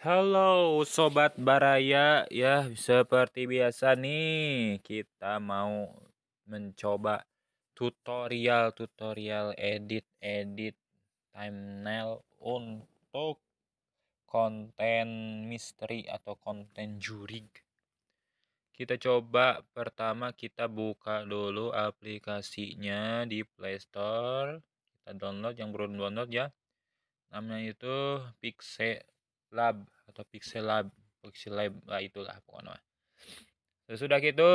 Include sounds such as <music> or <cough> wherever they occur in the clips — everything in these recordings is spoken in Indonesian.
Halo sobat Baraya, ya seperti biasa nih kita mau mencoba tutorial tutorial edit edit thumbnail untuk konten misteri atau konten jurig. Kita coba pertama kita buka dulu aplikasinya di Play Store. Kita download yang belum download ya. Namanya itu Pixel lab atau pixel lab pixel lab lah itulah pokoknya sesudah ya itu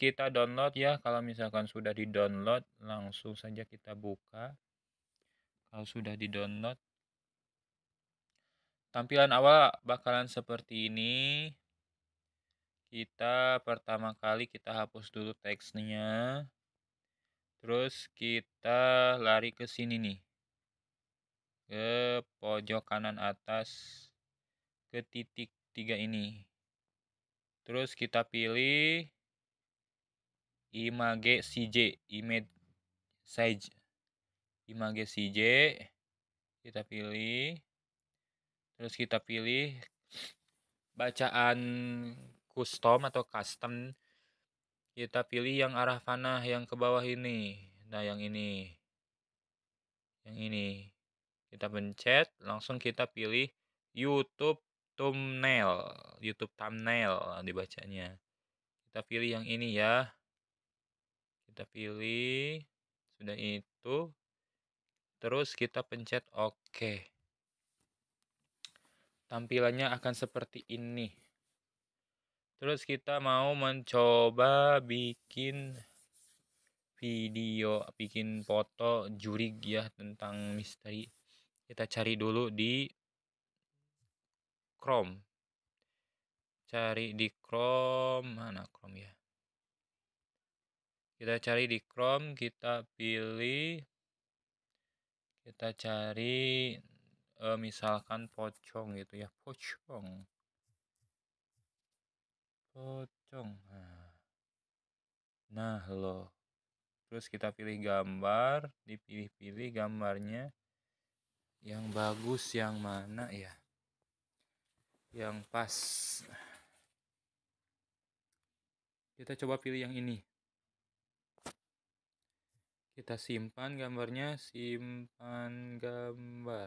kita download ya kalau misalkan sudah di download langsung saja kita buka kalau sudah di download tampilan awal bakalan seperti ini kita pertama kali kita hapus dulu teksnya terus kita lari ke sini nih ke pojok kanan atas ke titik tiga ini. Terus kita pilih image CJ, image size. Image CJ kita pilih. Terus kita pilih bacaan custom atau custom. Kita pilih yang arah panah yang ke bawah ini. Nah, yang ini. Yang ini. Kita pencet, langsung kita pilih YouTube Thumbnail, YouTube thumbnail ah, dibacanya. Kita pilih yang ini ya. Kita pilih sudah itu. Terus kita pencet OK. Tampilannya akan seperti ini. Terus kita mau mencoba bikin video, bikin foto jurig ya tentang misteri. Kita cari dulu di Chrome cari di Chrome mana Chrome ya kita cari di Chrome kita pilih kita cari eh, misalkan pocong gitu ya pocong pocong nah. nah lo terus kita pilih gambar dipilih-pilih gambarnya yang bagus yang mana ya yang pas kita coba pilih yang ini kita simpan gambarnya simpan gambar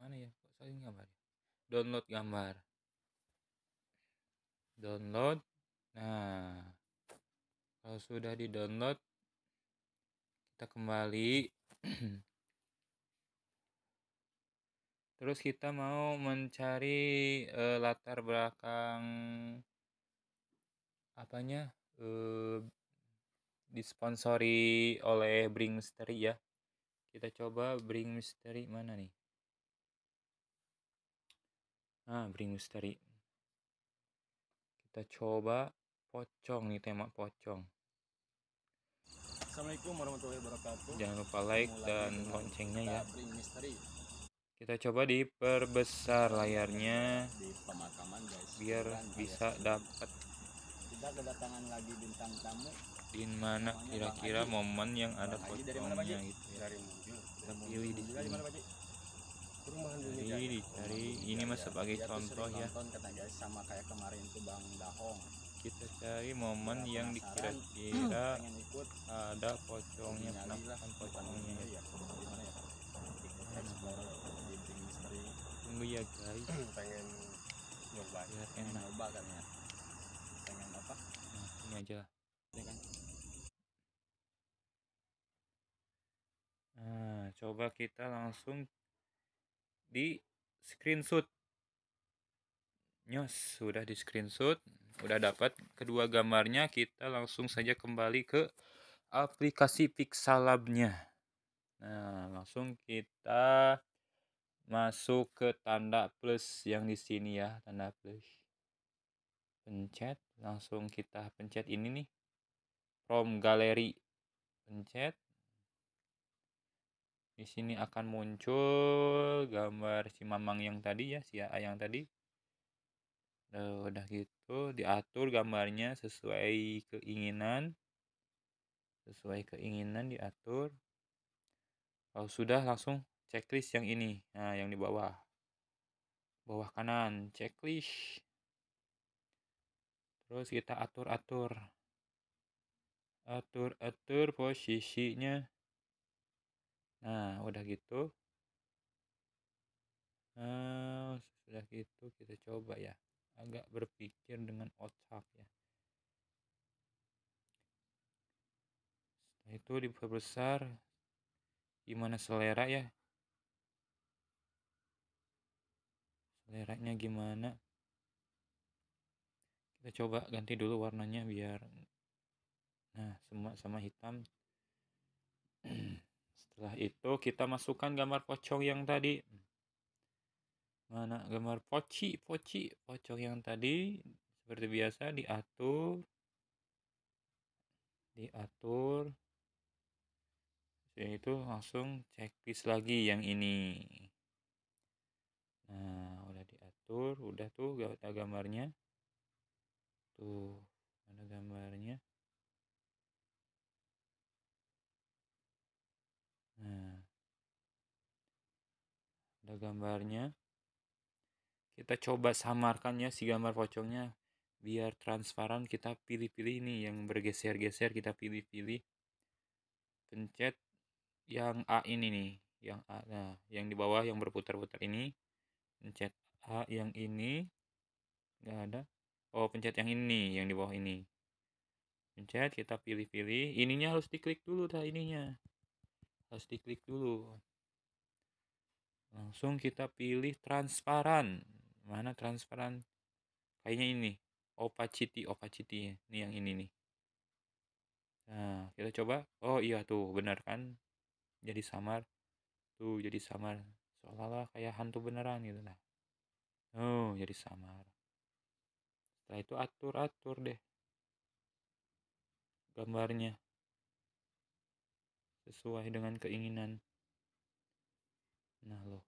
mana ya kok saya gambar ya? download gambar download nah kalau sudah di download kita kembali <clears throat> terus kita mau mencari e, latar belakang apanya e, disponsori oleh Bring Mystery ya kita coba Bring Mystery mana nih nah Bring Mystery kita coba pocong nih tema pocong Assalamualaikum warahmatullahi wabarakatuh jangan lupa like dan loncengnya ya Bring Mystery kita coba diperbesar layarnya di pemakaman guys biar bisa dapat kita kedatangan lagi bintang tamu di mana kira-kira momen yang ada potongannya gitu ya dari pilih di sini jadi dicari ini mas ya. sebagai contoh ya sama kayak kemarin tuh bang dahong kita cari momen yang dikira-kira <clears throat> ada pocongnya penampakan pocongnya iya, ya ilmu ya guys <clears throat> pengen nyoba ya pengen nyoba kan ya pengen apa nah, ini aja lah ya kan nah coba kita langsung di screenshot nyos sudah di screenshot udah dapat kedua gambarnya kita langsung saja kembali ke aplikasi Pixalab-nya. Nah, langsung kita masuk ke tanda plus yang di sini ya tanda plus pencet langsung kita pencet ini nih from galeri pencet di sini akan muncul gambar si mamang yang tadi ya si ayang yang tadi Duh, udah gitu diatur gambarnya sesuai keinginan sesuai keinginan diatur kalau oh, sudah langsung checklist yang ini nah yang di bawah bawah kanan checklist terus kita atur atur atur atur posisinya nah udah gitu nah sudah gitu kita coba ya agak berpikir dengan otak ya setelah itu diperbesar gimana selera ya seleranya gimana kita coba ganti dulu warnanya biar nah semua sama hitam <clears throat> setelah itu kita masukkan gambar pocong yang tadi mana gambar poci poci pocong yang tadi seperti biasa diatur diatur Setelah itu langsung checklist lagi yang ini nah Tur, udah tuh ada gambarnya tuh ada gambarnya nah ada gambarnya kita coba samarkannya si gambar pocongnya biar transparan kita pilih-pilih ini yang bergeser-geser kita pilih-pilih pencet yang A ini nih yang A nah yang di bawah yang berputar-putar ini pencet H yang ini nggak ada oh pencet yang ini yang di bawah ini pencet kita pilih-pilih ininya harus diklik dulu dah ininya harus diklik dulu langsung kita pilih transparan mana transparan kayaknya ini opacity opacity -nya. ini yang ini nih nah kita coba oh iya tuh benar kan jadi samar tuh jadi samar seolah-olah kayak hantu beneran gitu lah Oh, jadi samar. Setelah itu atur-atur deh gambarnya sesuai dengan keinginan. Nah, loh.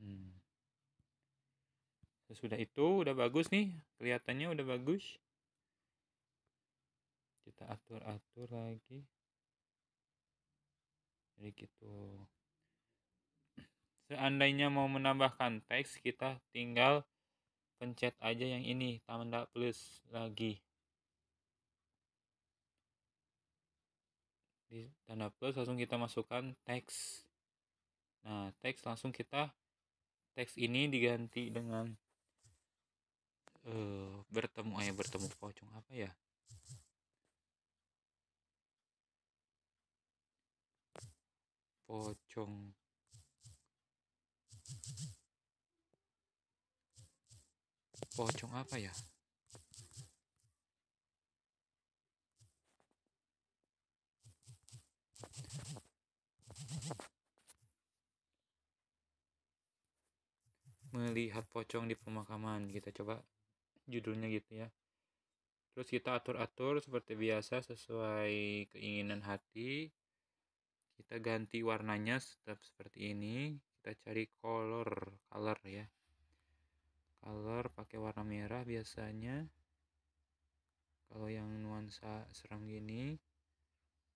Hmm. Sesudah itu udah bagus nih, kelihatannya udah bagus. Kita atur-atur lagi. Jadi gitu. Seandainya mau menambahkan teks, kita tinggal pencet aja yang ini, tanda plus lagi. Di tanda plus langsung kita masukkan teks. Nah, teks langsung kita teks ini diganti dengan uh, bertemu ayah bertemu pocong apa ya? Pocong pocong apa ya melihat pocong di pemakaman kita coba judulnya gitu ya terus kita atur-atur seperti biasa sesuai keinginan hati kita ganti warnanya tetap seperti ini kita cari color color ya color pakai warna merah biasanya kalau yang nuansa seram gini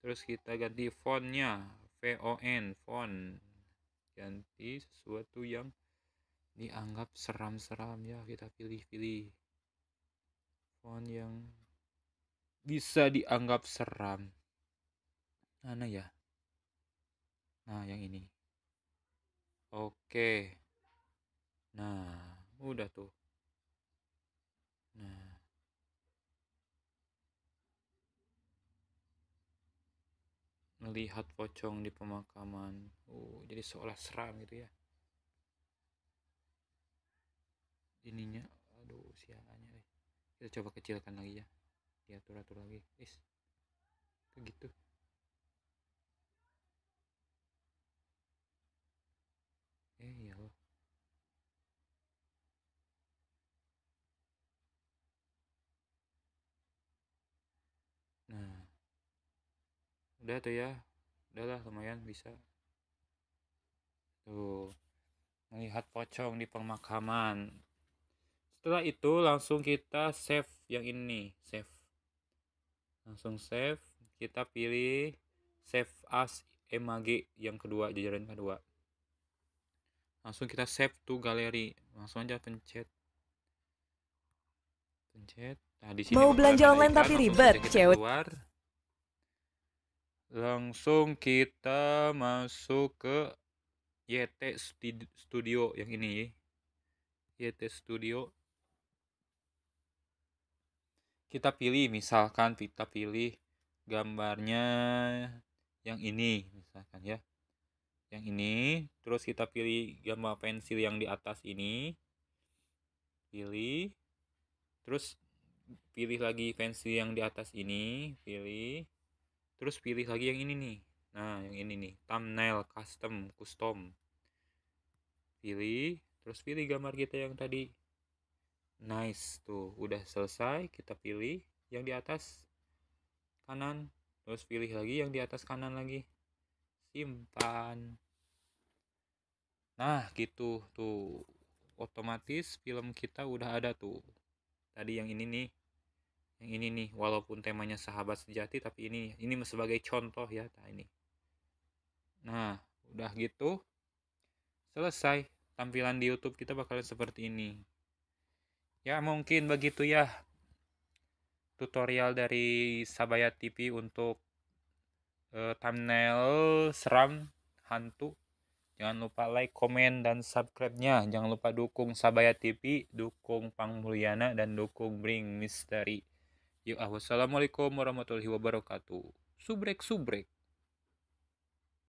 terus kita ganti fontnya VON font ganti sesuatu yang dianggap seram-seram ya kita pilih-pilih font yang bisa dianggap seram mana ya nah yang ini Oke. Nah, udah tuh. Nah. Melihat pocong di pemakaman. Uh, jadi seolah seram gitu ya. Ininya, aduh sialannya. Eh. Kita coba kecilkan lagi ya. Diatur-atur lagi. Is. Begitu. eh ya Allah oh. nah udah tuh ya udahlah lumayan bisa tuh melihat pocong di pemakaman setelah itu langsung kita save yang ini save langsung save kita pilih save as emagi yang kedua jajaran kedua langsung kita save to galeri langsung aja pencet pencet nah di sini mau belanja online kan. tapi ribet cewek keluar langsung kita masuk ke YT Studio yang ini YT Studio kita pilih misalkan kita pilih gambarnya yang ini misalkan ya yang ini terus kita pilih gambar pensil yang di atas ini pilih terus pilih lagi pensil yang di atas ini pilih terus pilih lagi yang ini nih nah yang ini nih thumbnail custom custom pilih terus pilih gambar kita yang tadi nice tuh udah selesai kita pilih yang di atas kanan terus pilih lagi yang di atas kanan lagi simpan nah gitu tuh otomatis film kita udah ada tuh tadi yang ini nih yang ini nih walaupun temanya sahabat sejati tapi ini ini sebagai contoh ya nah ini nah udah gitu selesai tampilan di YouTube kita bakalan seperti ini ya mungkin begitu ya tutorial dari Sabaya TV untuk uh, thumbnail seram hantu Jangan lupa like, komen, dan subscribe-nya. Jangan lupa dukung Sabaya TV, dukung Pang Mulyana, dan dukung Bring Misteri. Yuk, assalamualaikum warahmatullahi wabarakatuh. Subrek, subrek.